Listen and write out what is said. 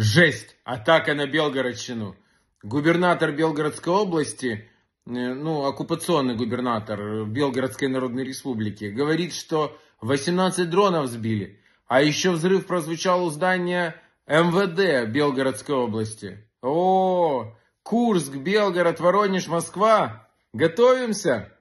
Жесть! Атака на Белгородщину. Губернатор Белгородской области, э, ну, оккупационный губернатор Белгородской Народной Республики, говорит, что 18 дронов сбили. А еще взрыв прозвучал у здания МВД Белгородской области. О, Курск, Белгород, Воронеж, Москва. Готовимся!